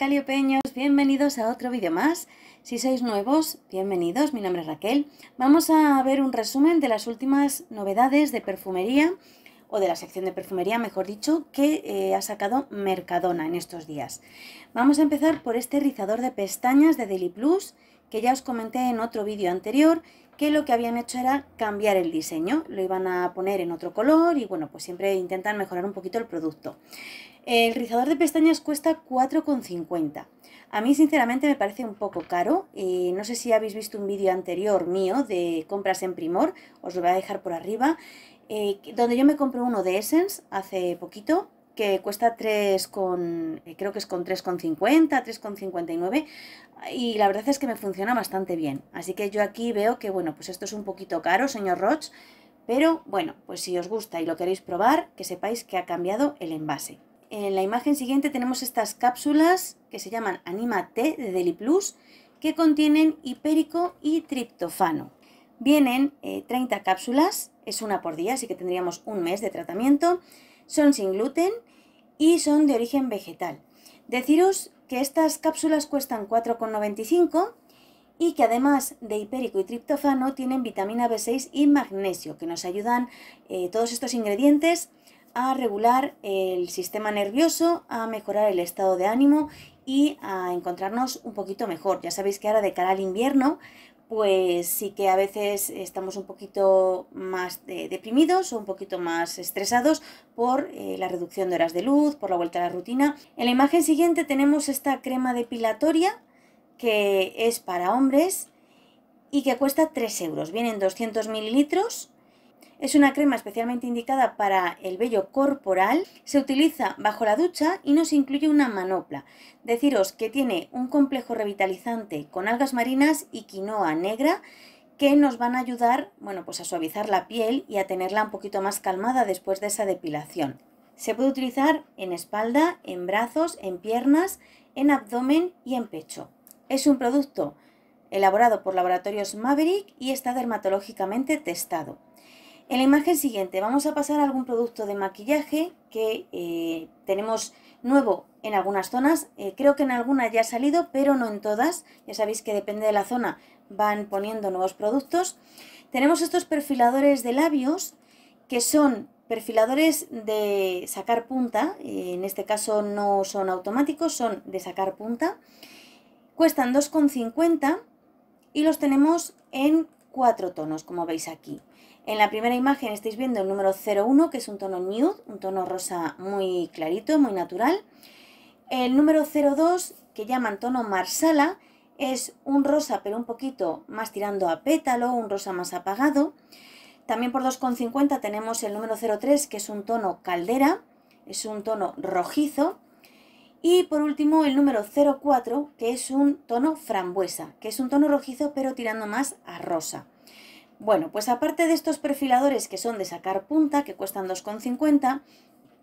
caliopeños, bienvenidos a otro vídeo más. Si sois nuevos, bienvenidos, mi nombre es Raquel. Vamos a ver un resumen de las últimas novedades de perfumería, o de la sección de perfumería, mejor dicho, que eh, ha sacado Mercadona en estos días. Vamos a empezar por este rizador de pestañas de Daily Plus, que ya os comenté en otro vídeo anterior que lo que habían hecho era cambiar el diseño, lo iban a poner en otro color y bueno, pues siempre intentan mejorar un poquito el producto. El rizador de pestañas cuesta 4,50. A mí sinceramente me parece un poco caro. y no sé si habéis visto un vídeo anterior mío de compras en Primor, os lo voy a dejar por arriba, eh, donde yo me compré uno de Essence hace poquito que cuesta 3 con, eh, creo que es con 3,50, 3,59 y la verdad es que me funciona bastante bien. Así que yo aquí veo que, bueno, pues esto es un poquito caro, señor roche pero bueno, pues si os gusta y lo queréis probar, que sepáis que ha cambiado el envase. En la imagen siguiente tenemos estas cápsulas que se llaman Anima T de Deli Plus, que contienen hipérico y triptofano. Vienen 30 eh, cápsulas, es una por día, así que tendríamos un mes de tratamiento. Son sin gluten, y son de origen vegetal. Deciros que estas cápsulas cuestan 4,95 y que además de hipérico y triptófano tienen vitamina B6 y magnesio, que nos ayudan eh, todos estos ingredientes a regular el sistema nervioso, a mejorar el estado de ánimo y a encontrarnos un poquito mejor. Ya sabéis que ahora de cara al invierno, pues sí que a veces estamos un poquito más deprimidos o un poquito más estresados por eh, la reducción de horas de luz, por la vuelta a la rutina. En la imagen siguiente tenemos esta crema depilatoria que es para hombres y que cuesta 3 euros. Vienen 200 mililitros es una crema especialmente indicada para el vello corporal, se utiliza bajo la ducha y nos incluye una manopla. Deciros que tiene un complejo revitalizante con algas marinas y quinoa negra que nos van a ayudar, bueno, pues a suavizar la piel y a tenerla un poquito más calmada después de esa depilación. Se puede utilizar en espalda, en brazos, en piernas, en abdomen y en pecho. Es un producto elaborado por laboratorios Maverick y está dermatológicamente testado. En la imagen siguiente vamos a pasar a algún producto de maquillaje que eh, tenemos nuevo en algunas zonas. Eh, creo que en algunas ya ha salido, pero no en todas. Ya sabéis que depende de la zona van poniendo nuevos productos. Tenemos estos perfiladores de labios que son perfiladores de sacar punta. Eh, en este caso no son automáticos, son de sacar punta. Cuestan 2,50 y los tenemos en cuatro tonos, como veis aquí. En la primera imagen estáis viendo el número 01, que es un tono nude, un tono rosa muy clarito, muy natural. El número 02, que llaman tono marsala, es un rosa pero un poquito más tirando a pétalo, un rosa más apagado. También por 2,50 tenemos el número 03, que es un tono caldera, es un tono rojizo. Y por último el número 04, que es un tono frambuesa, que es un tono rojizo pero tirando más a rosa. Bueno, pues aparte de estos perfiladores que son de sacar punta, que cuestan 2,50,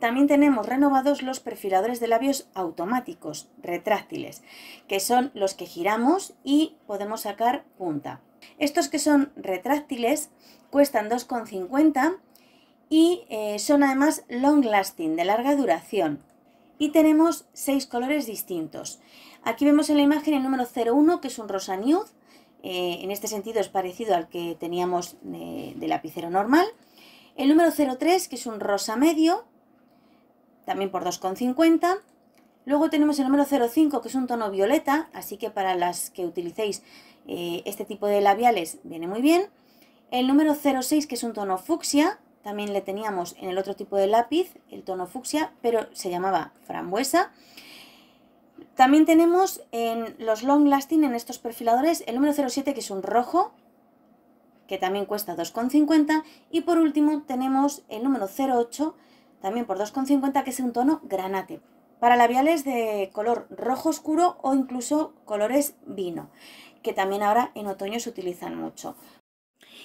también tenemos renovados los perfiladores de labios automáticos, retráctiles, que son los que giramos y podemos sacar punta. Estos que son retráctiles cuestan 2,50 y eh, son además long lasting, de larga duración. Y tenemos seis colores distintos. Aquí vemos en la imagen el número 01, que es un rosa nude, eh, en este sentido es parecido al que teníamos de, lapicero normal. El número 03, que es un rosa medio, también por 2,50. Luego tenemos el número 05, que es un tono violeta, así que para las que utilicéis eh, este tipo de labiales viene muy bien. El número 06, que es un tono fucsia, también le teníamos en el otro tipo de lápiz, el tono fucsia, pero se llamaba frambuesa. También tenemos en los long lasting, en estos perfiladores, el número 07 que es un rojo, que también cuesta 2,50 y por último tenemos el número 08, también por 2,50 que es un tono granate, para labiales de color rojo oscuro o incluso colores vino, que también ahora en otoño se utilizan mucho.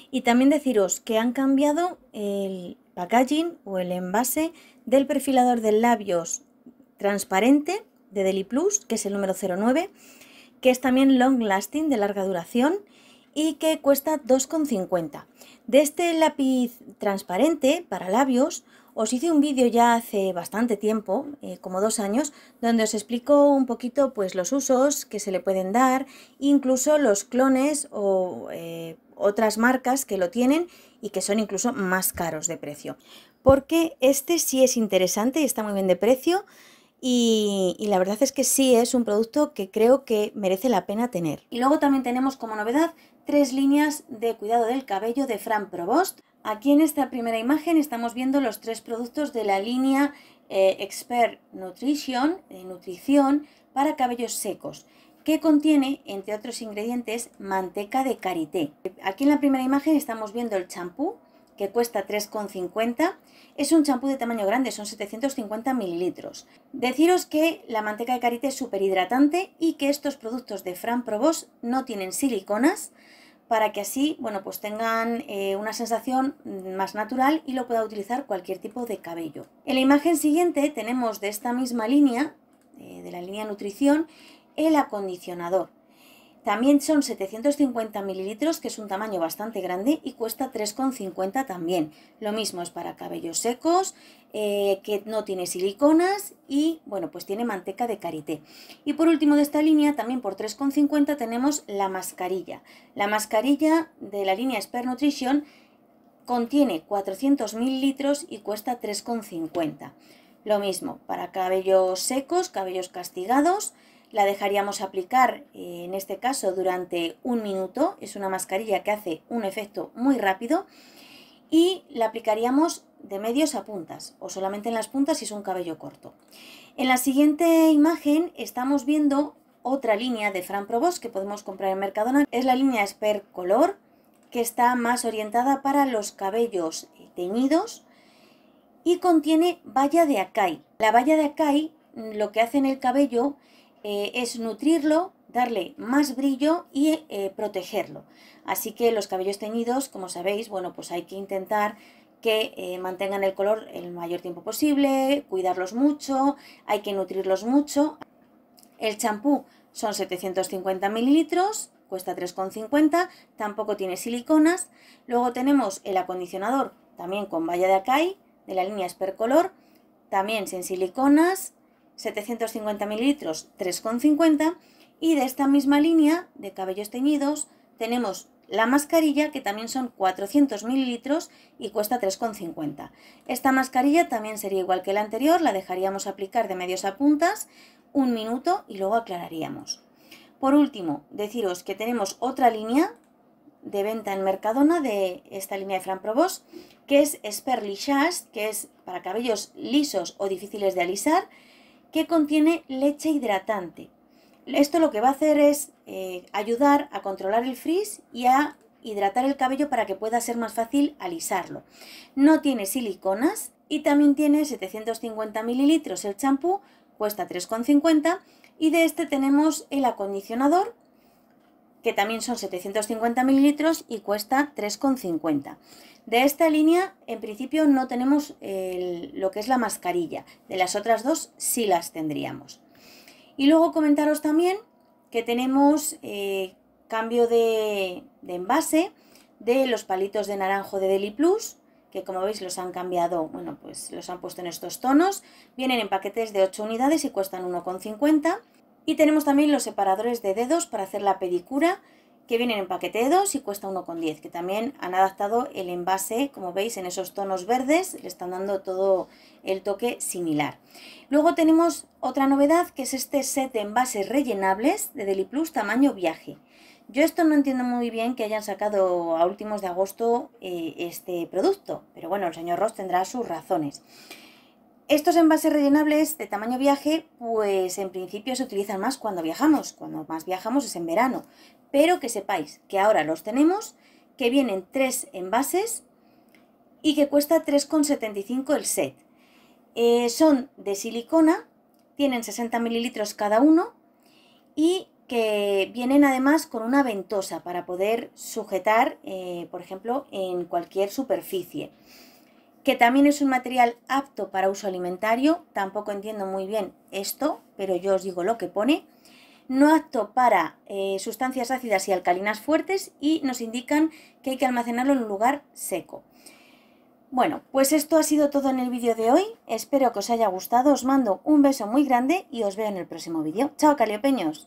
Y también deciros que han cambiado el packaging o el envase del perfilador de labios transparente de Deli Plus, que es el número 09, que es también long lasting, de larga duración, y que cuesta 2,50. De este lápiz transparente para labios, os hice un vídeo ya hace bastante tiempo, eh, como dos años, donde os explico un poquito pues, los usos que se le pueden dar, incluso los clones o eh, otras marcas que lo tienen y que son incluso más caros de precio. Porque este sí es interesante y está muy bien de precio, y, la verdad es que sí es un producto que creo que merece la pena tener. Y luego también tenemos como novedad tres líneas de cuidado del cabello de Fran Provost. Aquí en esta primera imagen estamos viendo los tres productos de la línea eh, Expert Nutrition, eh, nutrición para cabellos secos que contiene, entre otros ingredientes, manteca de karité. Aquí en la primera imagen estamos viendo el champú, que cuesta 3,50, es un champú de tamaño grande, son 750 mililitros. Deciros que la manteca de karité es súper hidratante y que estos productos de Fran Probos no tienen siliconas para que así, bueno, pues tengan eh, una sensación más natural y lo pueda utilizar cualquier tipo de cabello. En la imagen siguiente tenemos de esta misma línea, eh, de la línea nutrición, el acondicionador. También son 750 mililitros, que es un tamaño bastante grande y cuesta 3,50 también. Lo mismo es para cabellos secos, eh, que no tiene siliconas y, bueno, pues tiene manteca de karité. Y por último de esta línea, también por 3,50 tenemos la mascarilla. La mascarilla de la línea Sper Nutrition contiene 400 mililitros y cuesta 3,50. Lo mismo para cabellos secos, cabellos castigados, la dejaríamos aplicar, eh, en este caso durante un minuto, es una mascarilla que hace un efecto muy rápido, y la aplicaríamos de medios a puntas, o solamente en las puntas si es un cabello corto. En la siguiente imagen estamos viendo otra línea de Fran Provost que podemos comprar en Mercadona, es la línea Sper Color, que está más orientada para los cabellos eh, teñidos y contiene valla de acai. La valla de acai mm, lo que hace en el cabello eh, es nutrirlo, darle más brillo y eh, protegerlo. Así que los cabellos teñidos, como sabéis, bueno, pues hay que intentar que eh, mantengan el color el mayor tiempo posible, cuidarlos mucho, hay que nutrirlos mucho. El champú son 750 mililitros, cuesta 3,50, tampoco tiene siliconas. Luego tenemos el acondicionador, también con valla de acai, de la línea Color, también sin siliconas, 750 mililitros 3,50 y de esta misma línea de cabellos teñidos tenemos la mascarilla que también son 400 mililitros y cuesta 3,50. Esta mascarilla también sería igual que la anterior, la dejaríamos aplicar de medios a puntas un minuto y luego aclararíamos. Por último, deciros que tenemos otra línea de venta en Mercadona de esta línea de Fran Provost, que es Sperlichas, que es para cabellos lisos o difíciles de alisar, que contiene leche hidratante. Esto lo que va a hacer es eh, ayudar a controlar el frizz y a hidratar el cabello para que pueda ser más fácil alisarlo. No tiene siliconas y también tiene 750 mililitros el champú, cuesta 3,50 y de este tenemos el acondicionador que también son 750 mililitros y cuesta 3,50. De esta línea, en principio, no tenemos lo que es la mascarilla. De las otras dos sí las tendríamos. Y luego comentaros también que tenemos eh, cambio de, envase de los palitos de naranjo de Deli Plus, que como veis los han cambiado, bueno, pues los han puesto en estos tonos. Vienen en paquetes de 8 unidades y cuestan 1,50. Y tenemos también los separadores de dedos para hacer la pedicura, que vienen en paquete de 2 y cuesta 1,10, que también han adaptado el envase, como veis, en esos tonos verdes, le están dando todo el toque similar. Luego tenemos otra novedad, que es este set de envases rellenables de Plus tamaño viaje. Yo esto no entiendo muy bien que hayan sacado a últimos de agosto eh, este producto, pero bueno, el señor Ross tendrá sus razones. Estos envases rellenables de tamaño viaje, pues en principio se utilizan más cuando viajamos, cuando más viajamos es en verano, pero que sepáis que ahora los tenemos, que vienen tres envases y que cuesta 3,75 el set. Eh, son de silicona, tienen 60 mililitros cada uno y que vienen además con una ventosa para poder sujetar, eh, por ejemplo, en cualquier superficie que también es un material apto para uso alimentario, tampoco entiendo muy bien esto, pero yo os digo lo que pone, no apto para eh, sustancias ácidas y alcalinas fuertes y nos indican que hay que almacenarlo en un lugar seco. Bueno, pues esto ha sido todo en el vídeo de hoy, espero que os haya gustado, os mando un beso muy grande y os veo en el próximo vídeo. ¡Chao, caliopeños!